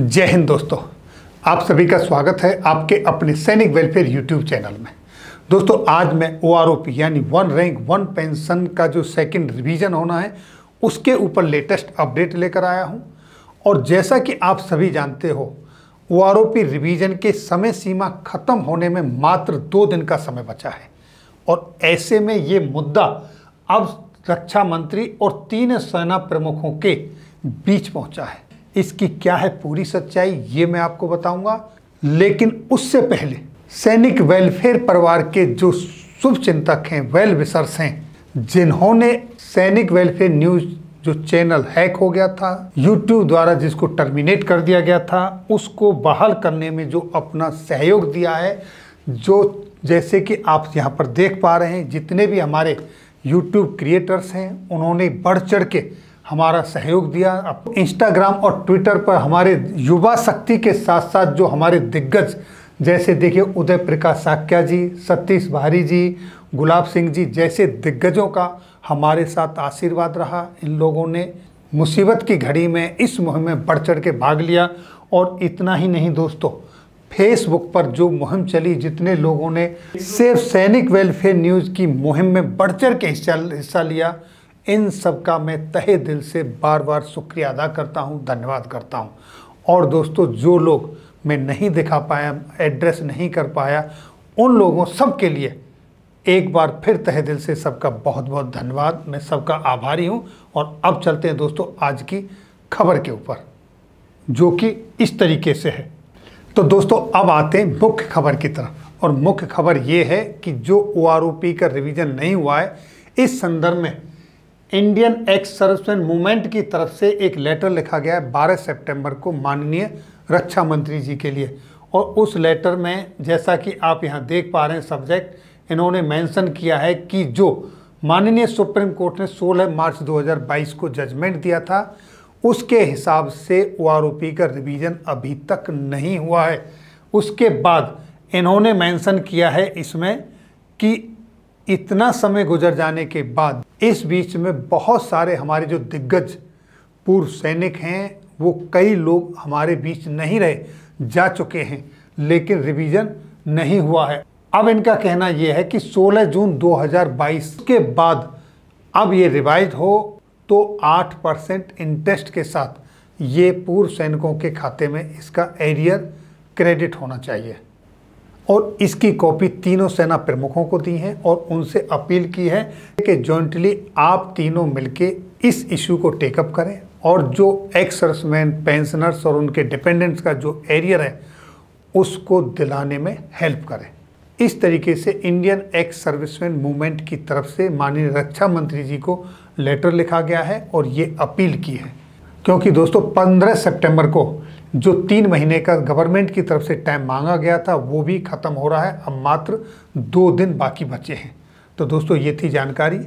जय हिंद दोस्तों आप सभी का स्वागत है आपके अपने सैनिक वेलफेयर यूट्यूब चैनल में दोस्तों आज मैं ओ यानी वन रैंक वन पेंशन का जो सेकंड रिवीजन होना है उसके ऊपर लेटेस्ट अपडेट लेकर आया हूं और जैसा कि आप सभी जानते हो ओ रिवीजन के समय सीमा खत्म होने में मात्र दो दिन का समय बचा है और ऐसे में ये मुद्दा अब रक्षा मंत्री और तीन सेना प्रमुखों के बीच पहुंचा है इसकी क्या है पूरी सच्चाई ये मैं आपको बताऊंगा लेकिन उससे पहले सैनिक वेलफेयर परिवार के जो शुभ चिंतक हैं वेल विसर्स हैं जिन्होंने सैनिक वेलफेयर न्यूज जो चैनल हैक हो गया था यूट्यूब द्वारा जिसको टर्मिनेट कर दिया गया था उसको बहाल करने में जो अपना सहयोग दिया है जो जैसे कि आप यहाँ पर देख पा रहे हैं जितने भी हमारे यूट्यूब क्रिएटर्स हैं उन्होंने बढ़ चढ़ के हमारा सहयोग दिया इंस्टाग्राम और ट्विटर पर हमारे युवा शक्ति के साथ साथ जो हमारे दिग्गज जैसे देखिए उदय प्रकाश साक्या जी सतीश भारी जी गुलाब सिंह जी जैसे दिग्गजों का हमारे साथ आशीर्वाद रहा इन लोगों ने मुसीबत की घड़ी में इस मुहिम में बढ़ चढ़ के भाग लिया और इतना ही नहीं दोस्तों फेसबुक पर जो मुहिम चली जितने लोगों ने सिर्फ सैनिक वेलफेयर न्यूज़ की मुहिम में बढ़ चढ़ के हिस्सा हिस्सा लिया इन सब का मैं तहे दिल से बार बार शुक्रिया अदा करता हूँ धन्यवाद करता हूँ और दोस्तों जो लोग मैं नहीं दिखा पाया एड्रेस नहीं कर पाया उन लोगों सब के लिए एक बार फिर तहे दिल से सबका बहुत बहुत धन्यवाद मैं सबका आभारी हूँ और अब चलते हैं दोस्तों आज की खबर के ऊपर जो कि इस तरीके से है तो दोस्तों अब आते हैं मुख्य खबर की तरफ और मुख्य खबर ये है कि जो ओ का रिवीजन नहीं हुआ है इस संदर्भ में इंडियन एक्स सर्विसमैन मूवमेंट की तरफ से एक लेटर लिखा गया है बारह सेप्टेम्बर को माननीय रक्षा मंत्री जी के लिए और उस लेटर में जैसा कि आप यहाँ देख पा रहे हैं सब्जेक्ट इन्होंने मेंशन किया है कि जो माननीय सुप्रीम कोर्ट ने 16 मार्च 2022 को जजमेंट दिया था उसके हिसाब से ओ का रिवीजन अभी तक नहीं हुआ है उसके बाद इन्होंने मेंशन किया है इसमें कि इतना समय गुजर जाने के बाद इस बीच में बहुत सारे हमारे जो दिग्गज पूर्व सैनिक हैं वो कई लोग हमारे बीच नहीं रहे जा चुके हैं लेकिन रिवीजन नहीं हुआ है अब इनका कहना यह है कि 16 जून 2022 के बाद अब ये रिवाइज हो तो 8 परसेंट इंटरेस्ट के साथ ये पूर्व सैनिकों के खाते में इसका एरियर क्रेडिट होना चाहिए और इसकी कॉपी तीनों सेना प्रमुखों को दी है और उनसे अपील की है कि जॉइंटली आप तीनों मिलके इस इशू को टेकअप करें और जो एक्स सर्विसमैन पेंशनर्स और उनके डिपेंडेंट्स का जो एरियर है उसको दिलाने में हेल्प करें इस तरीके से इंडियन एक्स सर्विसमैन मूवमेंट की तरफ से माननीय रक्षा मंत्री जी को लेटर लिखा गया है और ये अपील की है क्योंकि दोस्तों 15 सितंबर को जो तीन महीने का गवर्नमेंट की तरफ से टाइम मांगा गया था वो भी ख़त्म हो रहा है अब मात्र दो दिन बाकी बचे हैं तो दोस्तों ये थी जानकारी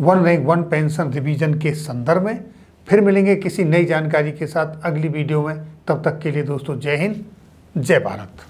one rank one pension revision के संदर्भ में फिर मिलेंगे किसी नई जानकारी के साथ अगली वीडियो में तब तक के लिए दोस्तों जय हिंद जय भारत